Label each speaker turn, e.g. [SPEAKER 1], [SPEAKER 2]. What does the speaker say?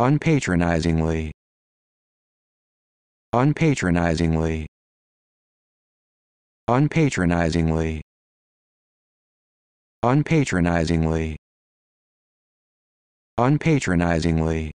[SPEAKER 1] unpatronizingly unpatronizingly unpatronizingly unpatronizingly unpatronizingly